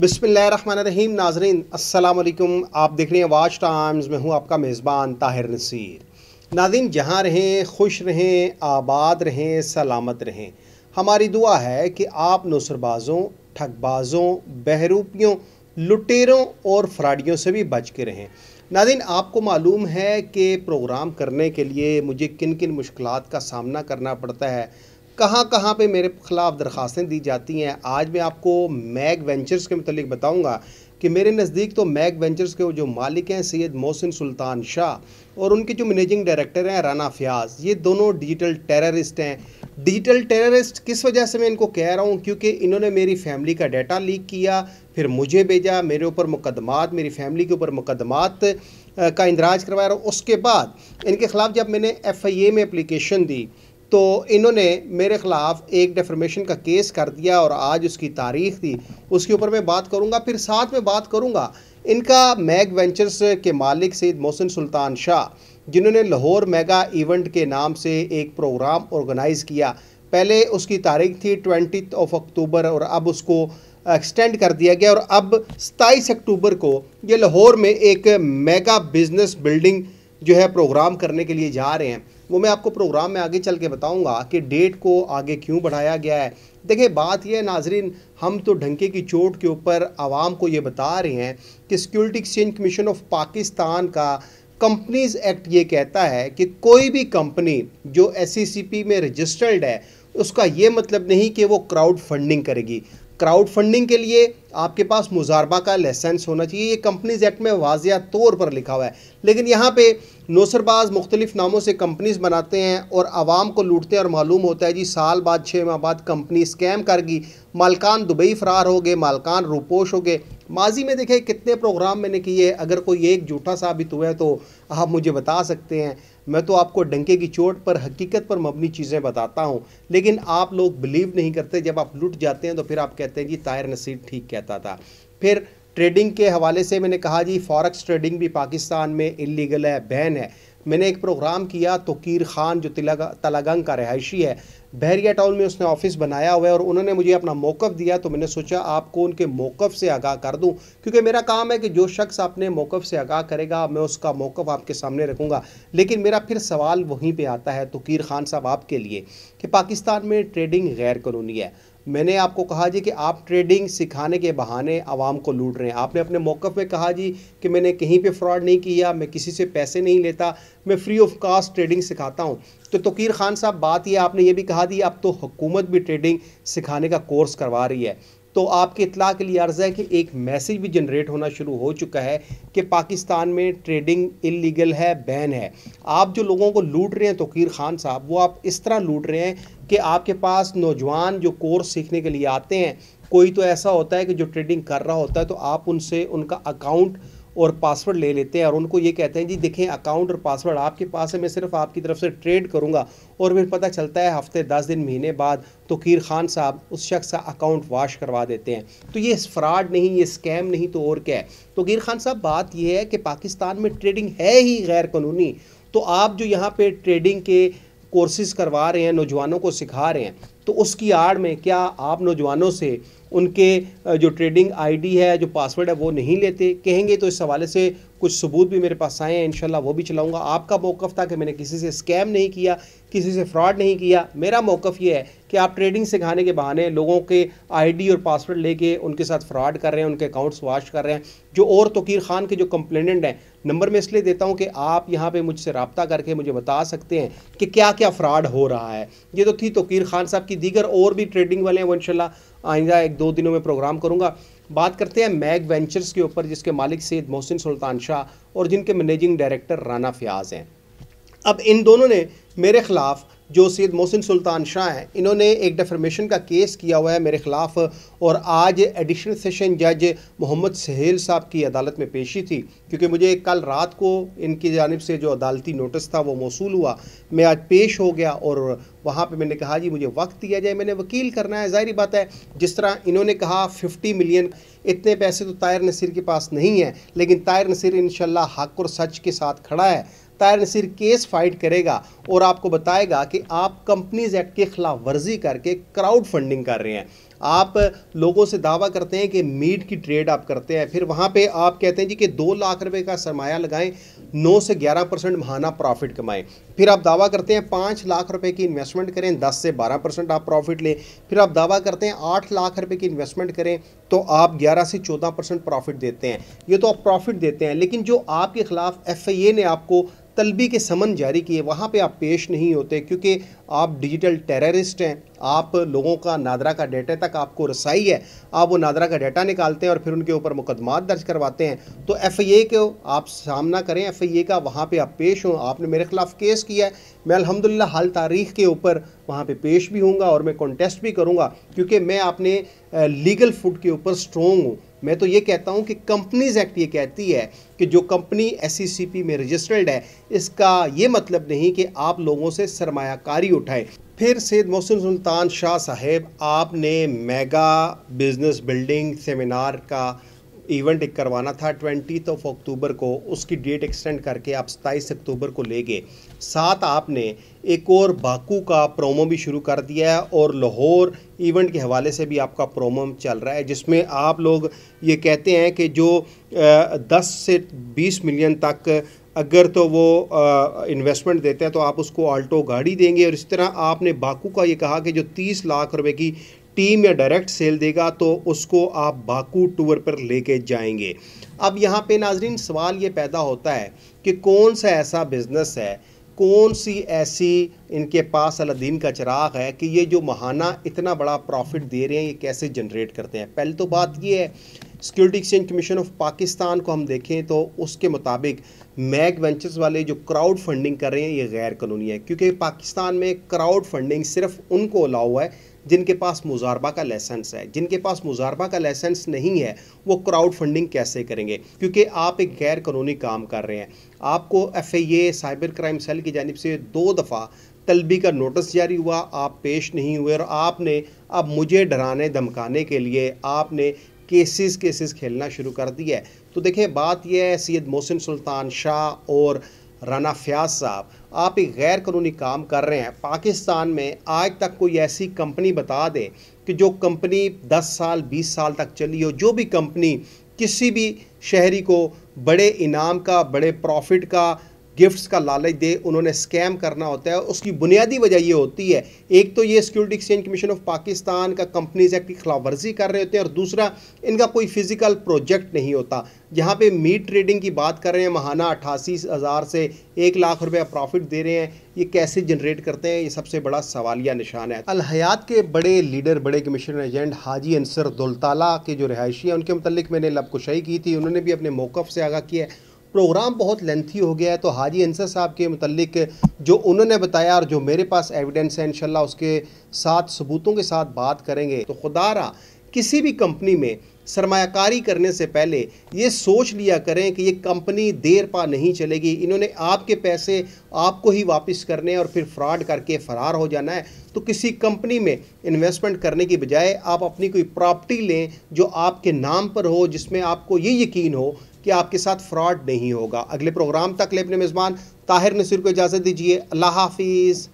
बिसमीम नाजरीन असलकुम आप देख रहे हैं वाच टाइम्स में हूँ आपका मेज़बान ताहिर नसीर नाजिन जहाँ रहें खुश रहें आबाद रहें सलामत रहें हमारी दुआ है कि आप नुसरबाज़ों ठगबाज़ों बहरूपियों लुटेरों और फ्राडियों से भी बच के रहें नादिन आपको मालूम है कि प्रोग्राम करने के लिए मुझे किन किन मुश्किल का सामना करना पड़ता है कहाँ कहाँ पे मेरे खिलाफ दरख्वास्तें दी जाती हैं आज मैं आपको मैग वेंचर्स के मतलब बताऊँगा कि मेरे नज़दीक तो मैग वेंचर्स के जो मालिक हैं सैयद मोहसिन सुल्तान शाह और उनके जो मैनेजिंग डायरेक्टर हैं राना फयाज़ ये दोनों डिजिटल टेररिस्ट हैं डिजिटल टेररिस्ट किस वजह से मैं इनको कह रहा हूँ क्योंकि इन्होंने मेरी फैमिली का डाटा लीक किया फिर मुझे भेजा मेरे ऊपर मुकदमात मेरी फैमिली के ऊपर मुकदमात का इंदराज करवाया और उसके बाद इनके ख़िलाफ़ जब मैंने एफ आई ए में अप्लीकेशन दी तो इन्होंने मेरे ख़िलाफ़ एक डेफरमेशन का केस कर दिया और आज उसकी तारीख थी उसके ऊपर मैं बात करूँगा फिर साथ में बात करूँगा इनका मैग वेंचर्स के मालिक सैद मोहसिन सुल्तान शाह जिन्होंने लाहौर मेगा इवेंट के नाम से एक प्रोग्राम ऑर्गेनाइज़ किया पहले उसकी तारीख थी ट्वेंटी ऑफ अक्टूबर और अब उसको एक्सटेंड कर दिया गया और अब सताईस अक्टूबर को ये लाहौर में एक मेगा बिज़नेस बिल्डिंग जो है प्रोग्राम करने के लिए जा रहे हैं वो मैं आपको प्रोग्राम में आगे चल के बताऊँगा कि डेट को आगे क्यों बढ़ाया गया है देखिए बात यह नाजरीन हम तो ढंके की चोट के ऊपर आवाम को ये बता रहे हैं कि security exchange commission of Pakistan का कंपनीज एक्ट ये कहता है कि कोई भी कंपनी जो एस e में रजिस्टर्ड है उसका ये मतलब नहीं कि वो क्राउड फंडिंग करेगी क्राउड फंडिंग के लिए आपके पास मुजारबा का लाइसेंस होना चाहिए ये कंपनीज एक्ट में वाजिया तौर पर लिखा हुआ है लेकिन यहाँ पे नौसरबाज मुख्तलिफ नामों से कंपनीज बनाते हैं और आवाम को लूटते हैं और मालूम होता है जी साल बाद छः माह बाद कंपनी स्कैम करगी मालकान दुबई फ़रार हो गए मालकान रूपोश हो गए माजी में देखें कितने प्रोग्राम मैंने किए अगर कोई एक झूठा साबित हुआ है तो आप मुझे बता सकते हैं मैं तो आपको डंके की चोट पर हकीकत पर मबनी चीज़ें बताता हूँ लेकिन आप लोग बिलीव नहीं करते जब आप लुट जाते हैं तो फिर आप कहते हैं जी ताहिर नसीर ठीक कहता था फिर ट्रेडिंग के हवाले से मैंने कहा जी फॉरेक्स ट्रेडिंग भी पाकिस्तान में इलीगल है बैन है मैंने एक प्रोग्राम किया तोकीर खान जो तलागंग का रहायशी है बहरिया टाउन में उसने ऑफिस बनाया हुआ है और उन्होंने मुझे अपना मौक़ दिया तो मैंने सोचा आपको उनके मौक़ से आगाह कर दूं क्योंकि मेरा काम है कि जो शख्स अपने मौक़ से आगाह करेगा मैं उसका मौक़ आपके सामने रखूँगा लेकिन मेरा फिर सवाल वहीं पर आता है तोकीर खान साहब आपके लिए कि पाकिस्तान में ट्रेडिंग गैर कानूनी है मैंने आपको कहा जी कि आप ट्रेडिंग सिखाने के बहाने आवाम को लूट रहे हैं आपने अपने मौक़ में कहा जी कि मैंने कहीं पे फ्रॉड नहीं किया मैं किसी से पैसे नहीं लेता मैं फ्री ऑफ कास्ट ट्रेडिंग सिखाता हूँ तो तोकीर खान साहब बात यह आपने ये भी कहा दी अब तो हुकूमत भी ट्रेडिंग सिखाने का कोर्स करवा रही है तो आपके इतला के लिए अर्ज़ है कि एक मैसेज भी जनरेट होना शुरू हो चुका है कि पाकिस्तान में ट्रेडिंग इलीगल है बैन है आप जो लोगों को लूट रहे हैं तोकीर खान साहब वो आप इस तरह लूट रहे हैं कि आपके पास नौजवान जो कोर्स सीखने के लिए आते हैं कोई तो ऐसा होता है कि जो ट्रेडिंग कर रहा होता है तो आप उनसे उनका अकाउंट और पासवर्ड ले लेते हैं और उनको ये कहते हैं जी देखें अकाउंट और पासवर्ड आपके पास है मैं सिर्फ आपकी तरफ से ट्रेड करूँगा और फिर पता चलता है हफ्ते दस दिन महीने बाद तो कीर खान साहब उस शख्स का अकाउंट वाश करवा देते हैं तो ये फ्रॉड नहीं ये स्कैम नहीं तो और क्या है तो कीर खान साहब बात यह है कि पाकिस्तान में ट्रेडिंग है ही गैर कानूनी तो आप जो यहाँ पर ट्रेडिंग के कोर्सेज़ करवा रहे हैं नौजवानों को सिखा रहे हैं तो उसकी आड़ में क्या आप नौजवानों से उनके जो ट्रेडिंग आईडी है जो पासवर्ड है वो नहीं लेते कहेंगे तो इस हवाले से कुछ सबूत भी मेरे पास आए हैं इनशाला वो भी चलाऊंगा आपका मौक़ था कि मैंने किसी से स्कैम नहीं किया किसी से फ्रॉड नहीं किया मेरा मौक़ ये है कि आप ट्रेडिंग सिखाने के बहाने लोगों के आईडी और पासवर्ड लेके उनके साथ फ्रॉड कर रहे हैं उनके अकाउंट्स वाश कर रहे हैं जो और तोकीर खान के जो कंप्लेनेंट हैं नंबर मैं इसलिए देता हूँ कि आप यहाँ पर मुझसे रबता करके मुझे बता सकते हैं कि क्या क्या फ़्रॉड हो रहा है ये तो थी तोकीर खान साहब की दीगर और भी ट्रेडिंग वाले हैं वो इनशाला आइंदा एक दो दिनों में प्रोग्राम करूँगा बात करते हैं मैग वेंचर्स के ऊपर जिसके मालिक सैद मोहसिन सुल्तान शाह और जिनके मैनेजिंग डायरेक्टर राना फयाज हैं अब इन दोनों ने मेरे ख़िलाफ़ जो सैद मोहसिन सुल्तान शाह हैं इन्होंने एक डेफरमेशन का केस किया हुआ है मेरे ख़िलाफ़ और आज एडिशनल सेशन जज मोहम्मद सहेल साहब की अदालत में पेशी थी क्योंकि मुझे कल रात को इनकी जानब से जो अदालती नोटिस था वो मौसू हुआ मैं आज पेश हो गया और वहाँ पर मैंने कहा जी मुझे वक्त दिया जाए मैंने वकील करना है ज़ाहिर बात है जिस तरह इन्होंने कहा फिफ्टी मिलियन इतने पैसे तो तायर नसीर के पास नहीं है लेकिन तायर नसीर इन हक और सच के साथ खड़ा है तायर नसीर केस फाइट करेगा और आपको बताएगा कि आप कंपनीज एक्ट के खिलाफ वर्जी करके क्राउड फंडिंग कर रहे हैं आप लोगों से दावा करते हैं कि मीट की ट्रेड आप करते हैं फिर वहाँ पे आप कहते हैं जी कि दो लाख रुपए का सरमाया लगाएं नौ से ग्यारह परसेंट महाना प्रॉफिट कमाएं फिर आप दावा करते हैं पाँच लाख रुपए की इन्वेस्टमेंट करें दस से बारह परसेंट आप प्रॉफिट लें फिर आप दावा करते हैं आठ लाख रुपए की इन्वेस्टमेंट करें तो आप ग्यारह से चौदह परसेंट प्रॉफिट देते हैं ये तो आप प्रॉफिट देते हैं लेकिन जो आपके खिलाफ एफ ने आपको तलबी के समन जारी किए वहाँ पे आप पेश नहीं होते क्योंकि आप डिजिटल टेररिस्ट हैं आप लोगों का नादरा का डेटा तक आपको रसाई है आप वो नादरा का डेटा निकालते हैं और फिर उनके ऊपर मुकदमा दर्ज करवाते हैं तो एफ आई ए को आप सामना करें एफ आई ए का वहाँ पे आप पेश हों आपने मेरे खिलाफ केस किया है मैं अलहमदिल्ला हाल तारीख के ऊपर वहाँ पे पेश भी हूँगा और मैं कॉन्टेस्ट भी करूँगा क्योंकि मैं अपने लीगल फूड के ऊपर स्ट्रॉन्ग हूँ मैं तो ये कहता हूँ कि कंपनीज एक्ट ये कहती है कि जो कंपनी एस e में रजिस्टर्ड है इसका ये मतलब नहीं कि आप लोगों से सरमाकारी उठाएं फिर सैद मोहसिन सुल्तान शाह साहेब आपने मेगा बिजनेस बिल्डिंग सेमिनार का इवेंट एक करवाना था ट्वेंटी ऑफ अक्टूबर को उसकी डेट एक्सटेंड करके आप सताईस अक्टूबर को ले गए साथ आपने एक और बाकू का प्रोमो भी शुरू कर दिया है और लाहौर इवेंट के हवाले से भी आपका प्रोमो चल रहा है जिसमें आप लोग ये कहते हैं कि जो दस से बीस मिलियन तक अगर तो वो इन्वेस्टमेंट देते हैं तो आप उसको आल्टो गाड़ी देंगे और इस तरह आपने बाकू का ये कहा कि जो तीस लाख रुपए की टीम या डायरेक्ट सेल देगा तो उसको आप बाकू टूर पर लेके जाएंगे अब यहाँ पे नाजरीन सवाल ये पैदा होता है कि कौन सा ऐसा बिज़नेस है कौन सी ऐसी इनके पास अलादीन का चिराग है कि ये जो महाना इतना बड़ा प्रॉफिट दे रहे हैं ये कैसे जनरेट करते हैं पहले तो बात ये है security exchange commission of Pakistan को हम देखें तो उसके मुताबिक मैग वेंचर्स वाले जो क्राउड फंडिंग कर रहे हैं ये गैर कानूनी है क्योंकि पाकिस्तान में क्राउड फंडिंग सिर्फ उनको अलाउ है जिनके पास मुजारबा का लाइसेंस है जिनके पास मुजारबा का लाइसेंस नहीं है वो क्राउड फंडिंग कैसे करेंगे क्योंकि आप एक गैर कानूनी काम कर रहे हैं आपको एफ साइबर क्राइम सेल की जानब से दो दफ़ा तलबी का नोटिस जारी हुआ आप पेश नहीं हुए और आपने अब मुझे डराने धमकाने के लिए आपने केसेस केसेस खेलना शुरू कर दिया है तो देखिए बात यह है सैद मोहसिन सुल्तान शाह और राना फयाज साहब आप एक गैर कानूनी काम कर रहे हैं पाकिस्तान में आज तक कोई ऐसी कंपनी बता दे कि जो कंपनी 10 साल 20 साल तक चली हो जो भी कंपनी किसी भी शहरी को बड़े इनाम का बड़े प्रॉफिट का गिफ्ट्स का लालच दे उन्होंने स्कैम करना होता है उसकी बुनियादी वजह ये होती है एक तो ये security exchange commission of Pakistan का कंपनीज एक्ट की खिलाफ वर्जी कर रहे होते हैं और दूसरा इनका कोई फिजिकल प्रोजेक्ट नहीं होता जहाँ पे मीट ट्रेडिंग की बात कर रहे हैं महाना अठासी हज़ार से एक लाख रुपया प्रॉफिट दे रहे हैं ये कैसे जनरेट करते हैं ये सबसे बड़ा सवालिया निशान है अलहयात के बड़े लीडर बड़े कमीशन एजेंट हाजी अंसर दुलताला के जो रहायशी हैं उनके मतलब मैंने लबकुशाई की थी उन्होंने भी अपने मौक़ से आगा किया है प्रोग्राम बहुत लेंथी हो गया है तो हाजी अंसर साहब के मतलब जो उन्होंने बताया और जो मेरे पास एविडेंस है इनशाला उसके साथ सबूतों के साथ बात करेंगे तो खुदा रहा किसी भी कंपनी में सरमाकारी करने से पहले ये सोच लिया करें कि ये कंपनी देर पा नहीं चलेगी इन्होंने आपके पैसे आपको ही वापस करने और फिर फ्रॉड करके फरार हो जाना है तो किसी कंपनी में इन्वेस्टमेंट करने की बजाय आप अपनी कोई प्रॉपर्टी लें जो आपके नाम पर हो जिसमें आपको ये यकीन हो कि आपके साथ फ्रॉड नहीं होगा अगले प्रोग्राम तक ले अपने मेज़बान ताहिर नसीर को इजाज़त दीजिए अल्लाह हाफिज़